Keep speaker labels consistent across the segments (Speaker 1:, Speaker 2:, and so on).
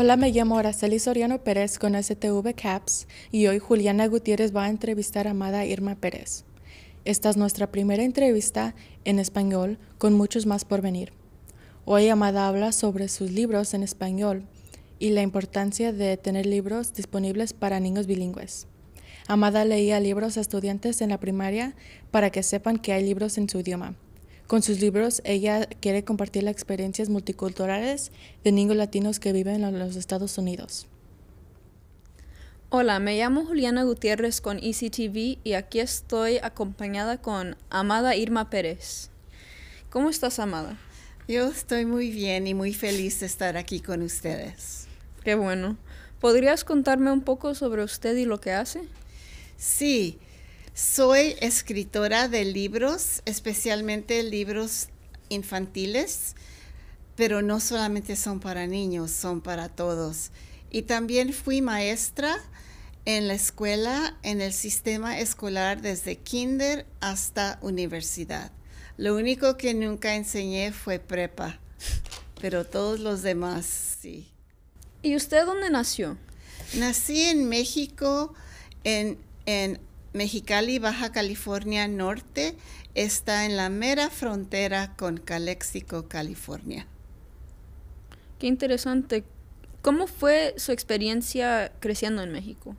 Speaker 1: Hola, me llamo Araceli Soriano Pérez con STV CAPS y hoy Juliana Gutiérrez va a entrevistar a Amada Irma Pérez. Esta es nuestra primera entrevista en español con muchos más por venir. Hoy Amada habla sobre sus libros en español y la importancia de tener libros disponibles para niños bilingües. Amada leía libros a estudiantes en la primaria para que sepan que hay libros en su idioma. Con sus libros, ella quiere compartir las experiencias multiculturales de niños latinos que viven en los Estados Unidos. Hola, me llamo Juliana Gutiérrez con ECTV y aquí estoy acompañada con Amada Irma Pérez. ¿Cómo estás, Amada?
Speaker 2: Yo estoy muy bien y muy feliz de estar aquí con
Speaker 1: ustedes. Qué bueno. ¿Podrías contarme un poco sobre usted y lo que hace?
Speaker 2: Sí, soy escritora de libros, especialmente libros infantiles, pero no solamente son para niños, son para todos. Y también fui maestra en la escuela, en el sistema escolar desde kinder hasta universidad. Lo único que nunca enseñé fue prepa, pero todos los demás sí. ¿Y usted dónde nació? Nací en México, en, en Mexicali, Baja California Norte, está en la mera frontera con Calexico, California.
Speaker 1: Qué interesante.
Speaker 2: ¿Cómo fue su experiencia creciendo en México?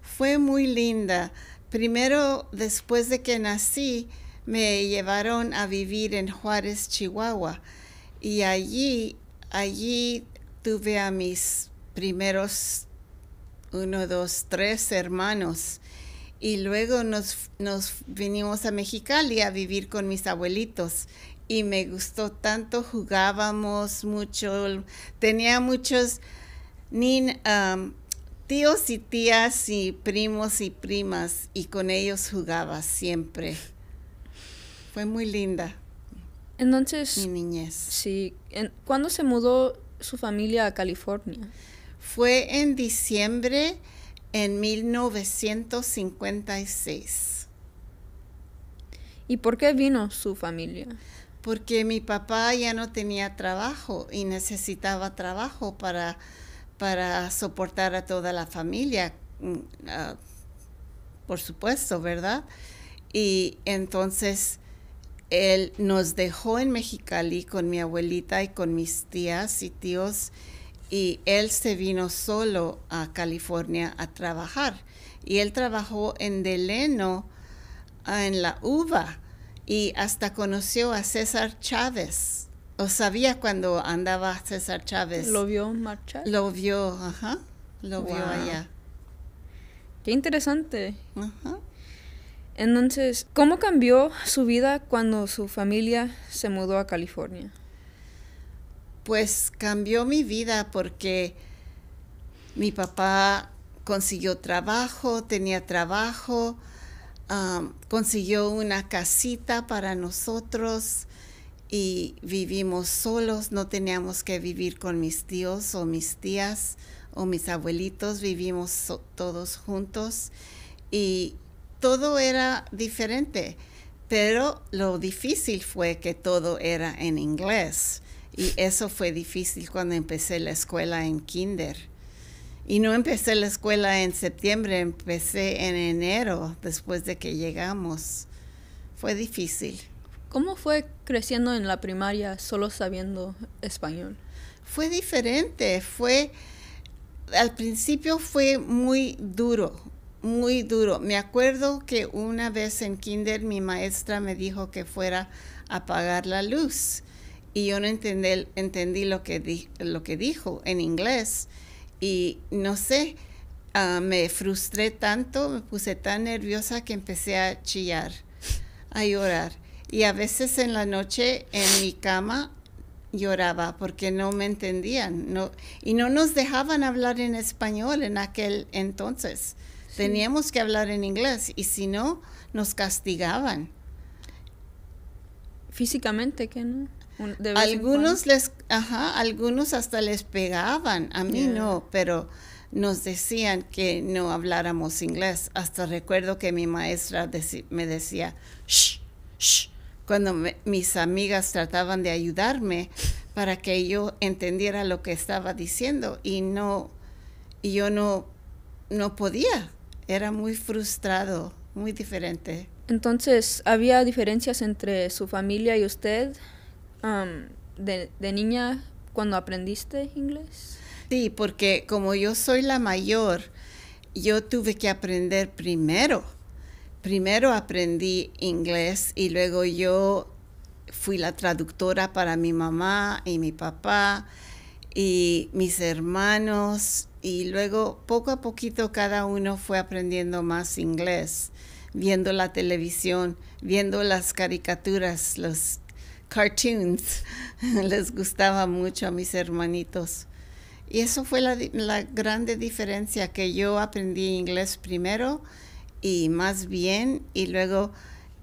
Speaker 2: Fue muy linda. Primero, después de que nací, me llevaron a vivir en Juárez, Chihuahua. Y allí, allí tuve a mis primeros, uno, dos, tres hermanos y luego nos, nos vinimos a Mexicali a vivir con mis abuelitos y me gustó tanto, jugábamos mucho, tenía muchos tíos y tías y primos y primas y con ellos jugaba siempre. Fue muy
Speaker 1: linda. Entonces, mi niñez. Sí, ¿cuándo se mudó su
Speaker 2: familia a California? Fue en diciembre en 1956. ¿Y por qué vino su familia? Porque mi papá ya no tenía trabajo y necesitaba trabajo para, para soportar a toda la familia, mm, ah, por supuesto, ¿verdad? Y entonces él nos dejó en Mexicali con mi abuelita y con mis tías y tíos y él se vino solo a California a trabajar. Y él trabajó en Deleno, ah, en la uva, y hasta conoció a César Chávez. O sabía cuando andaba César Chávez. ¿Lo vio
Speaker 1: marchar? Lo
Speaker 2: vio, ajá. Lo vio allá. Qué
Speaker 1: interesante. Ajá. Entonces, ¿cómo cambió su vida cuando
Speaker 2: su familia se mudó a California? pues cambió mi vida porque mi papá consiguió trabajo, tenía trabajo, consiguió una casita para nosotros y vivimos solos, no teníamos que vivir con mis tíos o mis tías o mis abuelitos, vivimos todos juntos y todo era diferente, pero lo difícil fue que todo era en inglés. Y eso fue difícil cuando empecé la escuela en kinder. Y no empecé la escuela en septiembre, empecé en enero, después de que llegamos. Fue difícil.
Speaker 1: ¿Cómo fue creciendo en la primaria solo sabiendo español?
Speaker 2: Fue diferente, fue al principio fue muy duro, muy duro. Me acuerdo que una vez en kinder mi maestra me dijo que fuera a apagar la luz y yo no entendí, entendí lo, que lo que dijo en inglés y no sé, ah, me frustré tanto, me puse tan nerviosa que empecé a chillar, a llorar. Y a veces en la noche en mi cama lloraba porque no me entendían no, y no nos dejaban hablar en español en aquel entonces. Teníamos que hablar en inglés y si no, nos castigaban. Físicamente, que no?
Speaker 1: algunos
Speaker 2: les, algunos hasta les pegaban, a mí no, pero nos decían que no habláramos inglés. Hasta recuerdo que mi maestra me decía, cuando mis amigas trataban de ayudarme para que yo entendiera lo que estaba diciendo y no, y yo no, no podía. Era muy frustrado, muy diferente.
Speaker 1: Entonces, ¿había diferencias entre su familia y usted? de, de niña cuando aprendiste
Speaker 2: inglés? Sí, porque como yo soy la mayor, yo tuve que aprender primero. Primero aprendí inglés y luego yo fui la traductora para mi mamá y mi papá y mis hermanos y luego poco a poquito cada uno fue aprendiendo más inglés, viendo la televisión, viendo las caricaturas, los cartoons. Les gustaba mucho a mis hermanitos. Y eso fue la, la grande diferencia, que yo aprendí inglés primero y más bien, y luego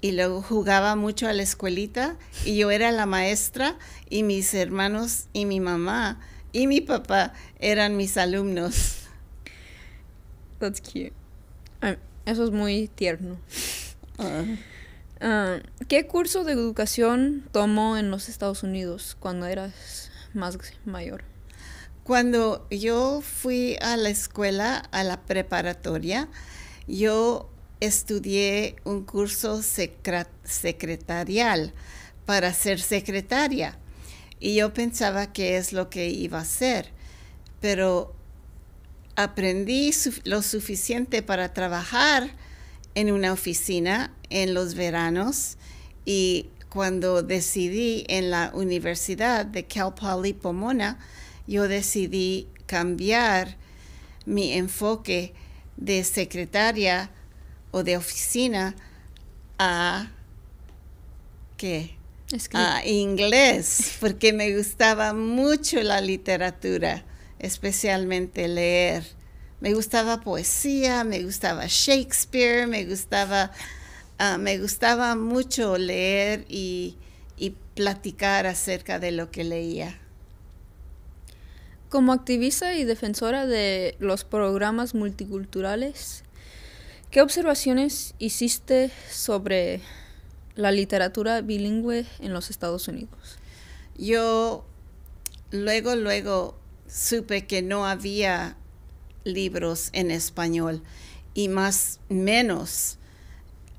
Speaker 2: y luego jugaba mucho a la escuelita y yo era la maestra y mis hermanos y mi mamá y mi papá eran mis alumnos. That's cute.
Speaker 1: Ah, eso es muy tierno. Ah. Ah, ¿Qué curso de educación tomó en los Estados Unidos cuando eras más mayor?
Speaker 2: Cuando yo fui a la escuela, a la preparatoria, yo estudié un curso secretarial para ser secretaria y yo pensaba que es lo que iba a hacer, pero aprendí lo suficiente para trabajar en una oficina en los veranos y cuando decidí en la Universidad de Cal Poly Pomona, yo decidí cambiar mi enfoque de secretaria o de oficina a ¿qué? A inglés, porque me gustaba mucho la literatura, especialmente leer. Me gustaba poesía, me gustaba Shakespeare, me gustaba, ah, me gustaba mucho leer y, y platicar acerca de lo que leía.
Speaker 1: Como activista y defensora de los programas multiculturales, ¿qué observaciones hiciste sobre la literatura bilingüe
Speaker 2: en los Estados Unidos? Yo luego, luego supe que no había libros en español y más menos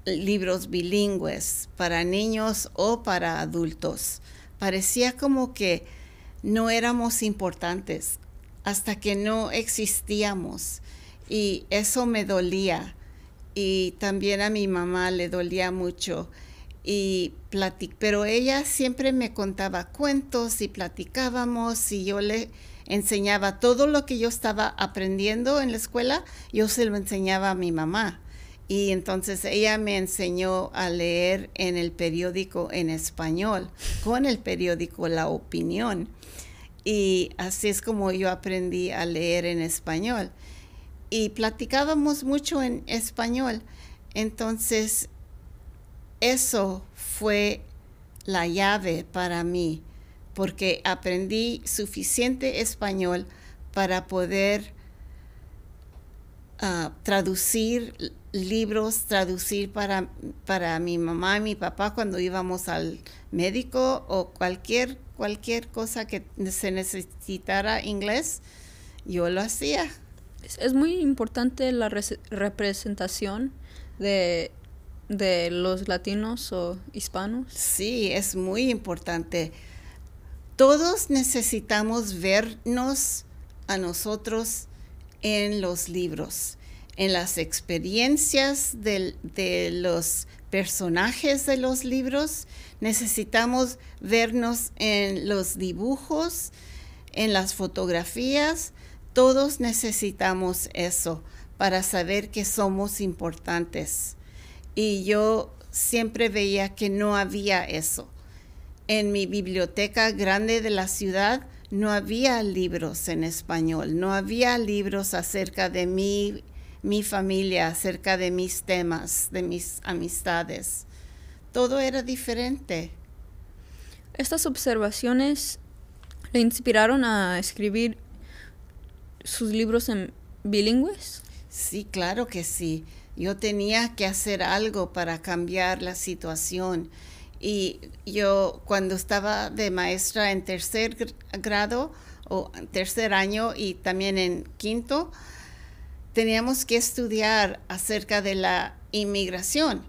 Speaker 2: libros bilingües para niños o para adultos. Parecía como que no éramos importantes hasta que no existíamos y eso me dolía y también a mi mamá le dolía mucho y platic pero ella siempre me contaba cuentos y platicábamos y yo le enseñaba todo lo que yo estaba aprendiendo en la escuela, yo se lo enseñaba a mi mamá. Y entonces ella me enseñó a leer en el periódico en español, con el periódico La Opinión. Y así es como yo aprendí a leer en español. Y platicábamos mucho en español. Entonces, eso fue la llave para mí porque aprendí suficiente español para poder ah, traducir libros, traducir para, para mi mamá y mi papá cuando íbamos al médico o cualquier, cualquier cosa que se necesitara inglés, yo lo hacía. Es, muy importante la representación de, de los latinos o hispanos. Sí, es muy importante todos necesitamos vernos a nosotros en los libros, en las experiencias de, los personajes de los libros, necesitamos vernos en los dibujos, en las fotografías, todos necesitamos eso para saber que somos importantes. Y yo siempre veía que no había eso. En mi biblioteca grande de la ciudad no había libros en español, no había libros acerca de mi, mi familia, acerca de mis temas, de mis amistades. Todo era diferente. Estas observaciones le inspiraron a escribir sus libros en bilingües. Sí, claro que sí. Yo tenía que hacer algo para cambiar la situación y yo cuando estaba de maestra en tercer grado o tercer año y también en quinto, teníamos que estudiar acerca de la inmigración.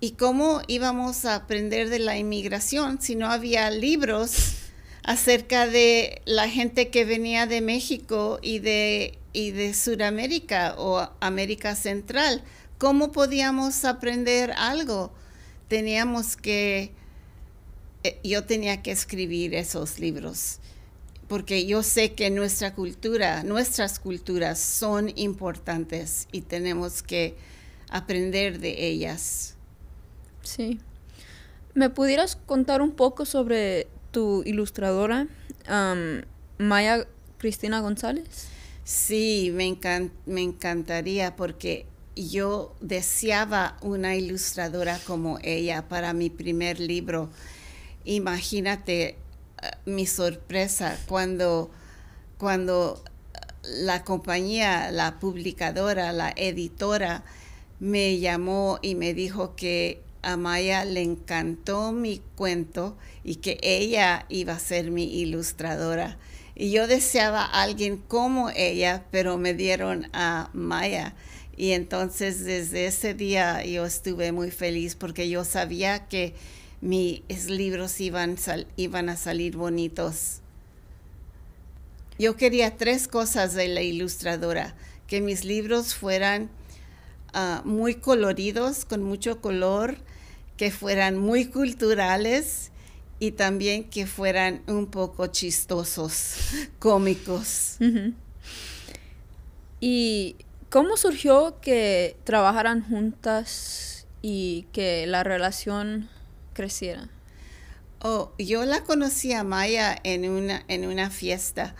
Speaker 2: ¿Y cómo íbamos a aprender de la inmigración si no había libros acerca de la gente que venía de México y de, y de Sudamérica o América Central? ¿Cómo podíamos aprender algo? teníamos que, eh, yo tenía que escribir esos libros, porque yo sé que nuestra cultura, nuestras culturas son importantes y tenemos que aprender de ellas. Sí.
Speaker 1: ¿Me pudieras contar un poco sobre tu ilustradora, Maya
Speaker 2: Cristina González? Sí, me, me encantaría porque yo deseaba una ilustradora como ella para mi primer libro. Imagínate eh, mi sorpresa cuando, cuando eh, la compañía, la publicadora, la editora me llamó y me dijo que a Maya le encantó mi cuento y que ella iba a ser mi ilustradora. Y yo deseaba a alguien como ella, pero me dieron a Maya. Y entonces desde ese día yo estuve muy feliz porque yo sabía que mis libros iban, iban a salir bonitos. Yo quería tres cosas de la ilustradora, que mis libros fueran ah, muy coloridos, con mucho color, que fueran muy culturales y también que fueran un poco chistosos, cómicos.
Speaker 1: Y ¿Cómo surgió que trabajaran
Speaker 2: juntas y que la relación creciera? Oh, yo la conocí a Maya en una, en una fiesta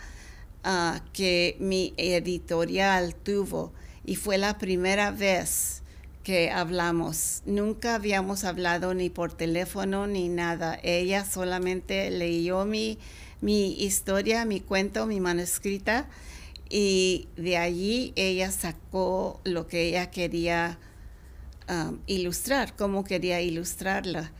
Speaker 2: ah, que mi editorial tuvo y fue la primera vez que hablamos. Nunca habíamos hablado ni por teléfono ni nada. Ella solamente leyó mi historia, mi cuento, mi manuscrita y de allí ella sacó lo que ella quería um, ilustrar, cómo quería ilustrarla.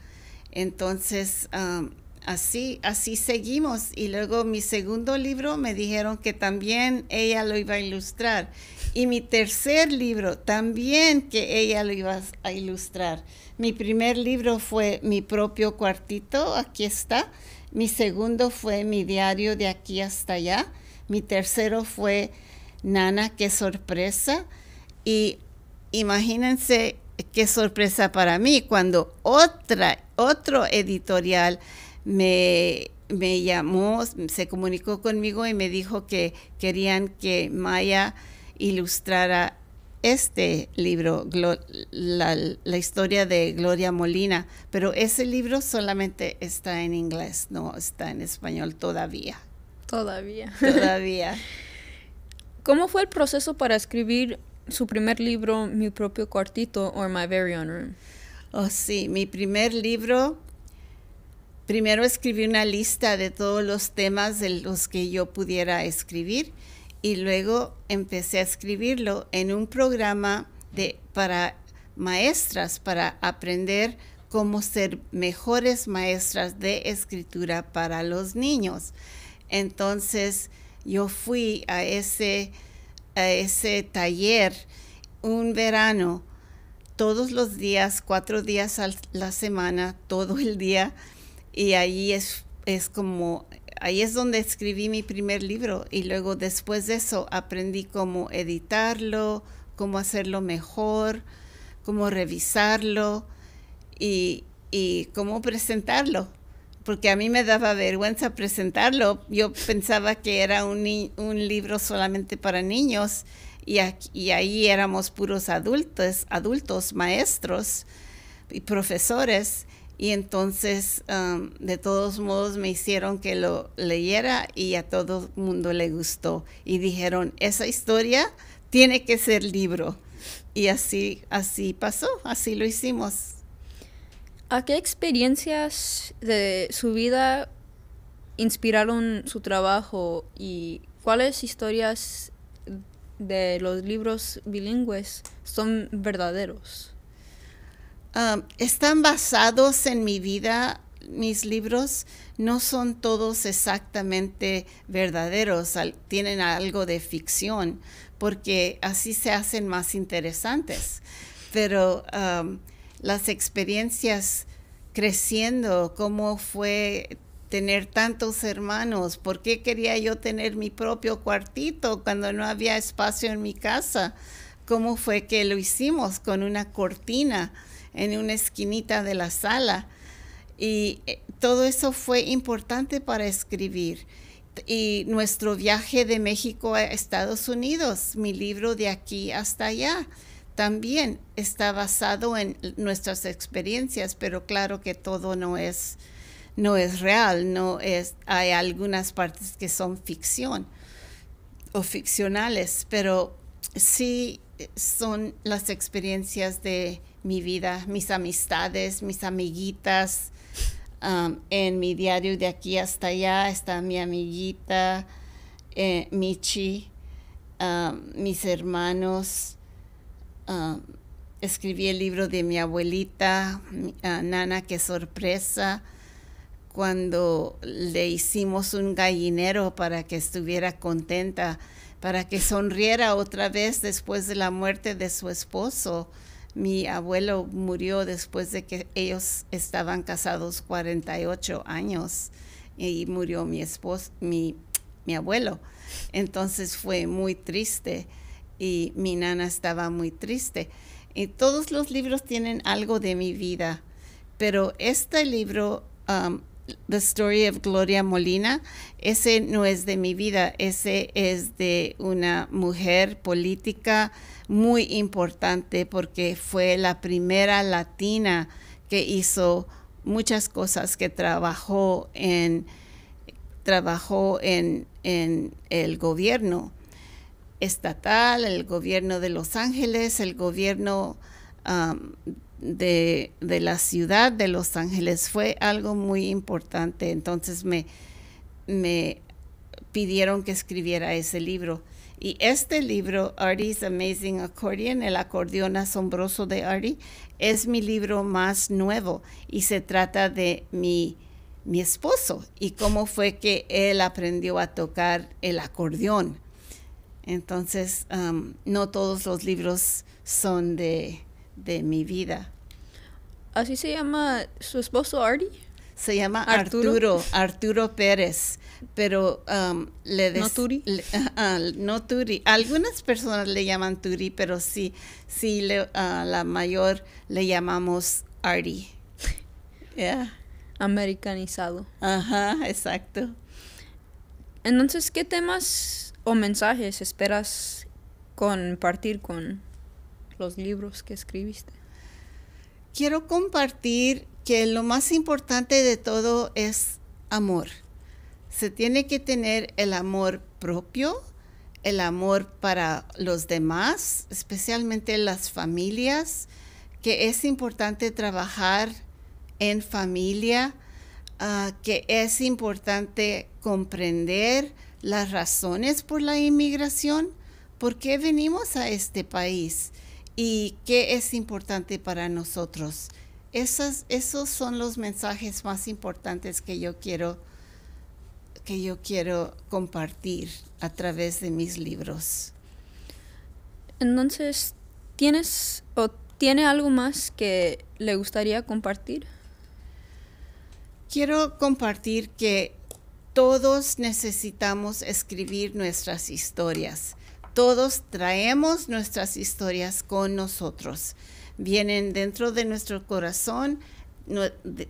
Speaker 2: Entonces, um, así, así seguimos. Y luego mi segundo libro me dijeron que también ella lo iba a ilustrar. Y mi tercer libro también que ella lo iba a ilustrar. Mi primer libro fue mi propio cuartito, aquí está. Mi segundo fue mi diario de aquí hasta allá. Mi tercero fue Nana, qué sorpresa. Y imagínense qué sorpresa para mí cuando otra, otro editorial me, llamó, se comunicó conmigo y me dijo que querían que Maya ilustrara este libro, la, la, historia de Gloria Molina, pero ese libro solamente está en inglés, no está en español todavía.
Speaker 1: Todavía. Todavía. ¿Cómo fue el proceso para escribir su primer libro, Mi propio
Speaker 2: cuartito, o My Very Own Room? Oh, sí, mi primer libro. Primero escribí una lista de todos los temas de los que yo pudiera escribir y luego empecé a escribirlo en un programa de, para maestras, para aprender cómo ser mejores maestras de escritura para los niños. Entonces yo fui a ese, a ese taller un verano, todos los días, cuatro días a la semana, todo el día, y ahí es, es como, ahí es donde escribí mi primer libro y luego después de eso aprendí cómo editarlo, cómo hacerlo mejor, cómo revisarlo y, y cómo presentarlo porque a mí me daba vergüenza presentarlo. Yo pensaba que era un, libro solamente para niños y, ahí éramos puros adultos, adultos, maestros y profesores. Y entonces, um, de todos modos, me hicieron que lo leyera y a todo el mundo le gustó. Y dijeron, esa historia tiene que ser libro. Y así, así pasó, así lo hicimos. ¿A qué experiencias
Speaker 1: de su vida inspiraron su trabajo y cuáles historias de los libros bilingües son
Speaker 2: verdaderos? Um, están basados en mi vida. Mis libros no son todos exactamente verdaderos, tienen algo de ficción, porque así se hacen más interesantes. Pero um, las experiencias creciendo, cómo fue tener tantos hermanos, por qué quería yo tener mi propio cuartito cuando no había espacio en mi casa, cómo fue que lo hicimos con una cortina en una esquinita de la sala. Y eh, todo eso fue importante para escribir. Y nuestro viaje de México a Estados Unidos, mi libro de aquí hasta allá también está basado en nuestras experiencias, pero claro que todo no es, no es real, no es, hay algunas partes que son ficción o ficcionales, pero sí son las experiencias de mi vida, mis amistades, mis amiguitas. Um, en mi diario de aquí hasta allá está mi amiguita, eh, Michi, um, mis hermanos, Ah, escribí el libro de mi abuelita, ah, Nana, qué sorpresa, cuando le hicimos un gallinero para que estuviera contenta, para que sonriera otra vez después de la muerte de su esposo. Mi abuelo murió después de que ellos estaban casados 48 años y murió mi esposo, mi abuelo. Entonces fue muy triste y mi nana estaba muy triste. Y todos los libros tienen algo de mi vida, pero este libro, um, The Story of Gloria Molina, ese no es de mi vida, ese es de una mujer política muy importante porque fue la primera latina que hizo muchas cosas que trabajó en trabajó en, en el gobierno estatal, el gobierno de Los Ángeles, el gobierno de, la ciudad de Los Ángeles. Fue algo muy importante. Entonces me, me pidieron que escribiera ese libro. Y este libro, Artie's Amazing Accordion, el acordeón asombroso de Artie, es mi libro más nuevo y se trata de mi, mi esposo y cómo fue que él aprendió a tocar el acordeón entonces, um, no todos los libros son de, de, mi vida. ¿Así se llama su esposo Artie? Se llama
Speaker 1: Arturo,
Speaker 2: Arturo, Pérez, pero um, le des, ¿No Turi? Ah, no Turi. Algunas personas le llaman Turi, pero sí, sí la mayor le llamamos Artie. Yeah. Americanizado.
Speaker 1: Ajá, exacto. Entonces, ¿qué temas mensajes esperas compartir con los libros que
Speaker 2: escribiste? Quiero compartir que lo más importante de todo es amor. Se tiene que tener el amor propio, el amor para los demás, especialmente las familias, que es importante trabajar en familia, ah, que es importante comprender las razones por la inmigración, por qué venimos a este país y qué es importante para nosotros. Esos, esos son los mensajes más importantes que yo quiero que yo quiero compartir a través de mis libros. Entonces, ¿tienes o
Speaker 1: tiene algo más que le gustaría compartir?
Speaker 2: Quiero compartir que todos necesitamos escribir nuestras historias. Todos traemos nuestras historias con nosotros. Vienen dentro de nuestro corazón,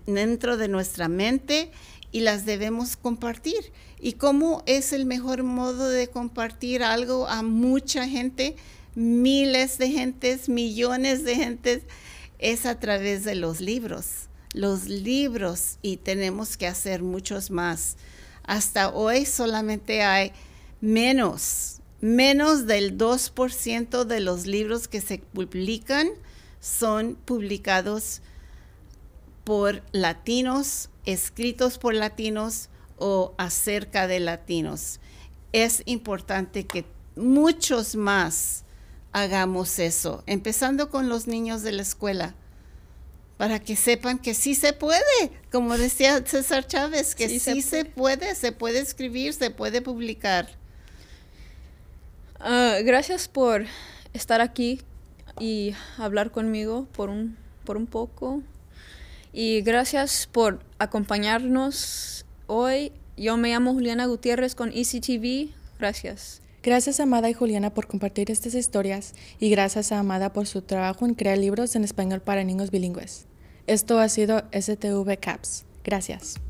Speaker 2: dentro de nuestra mente y las debemos compartir. ¿Y cómo es el mejor modo de compartir algo a mucha gente, miles de gentes, millones de gentes? Es a través de los libros, los libros y tenemos que hacer muchos más hasta hoy solamente hay menos, menos del 2% de los libros que se publican son publicados por latinos, escritos por latinos o acerca de latinos. Es importante que muchos más hagamos eso, empezando con los niños de la escuela para que sepan que sí se puede, como decía César Chávez, que sí, se, puede. se, puede. escribir, se puede publicar. Ah, gracias por estar aquí y hablar
Speaker 1: conmigo por un, por un poco. Y gracias por acompañarnos hoy. Yo me llamo Juliana Gutiérrez con ECTV. Gracias. Gracias Amada y Juliana por compartir estas historias y gracias a Amada por su trabajo en crear libros en español para niños bilingües. Esto ha sido STV Caps. Gracias.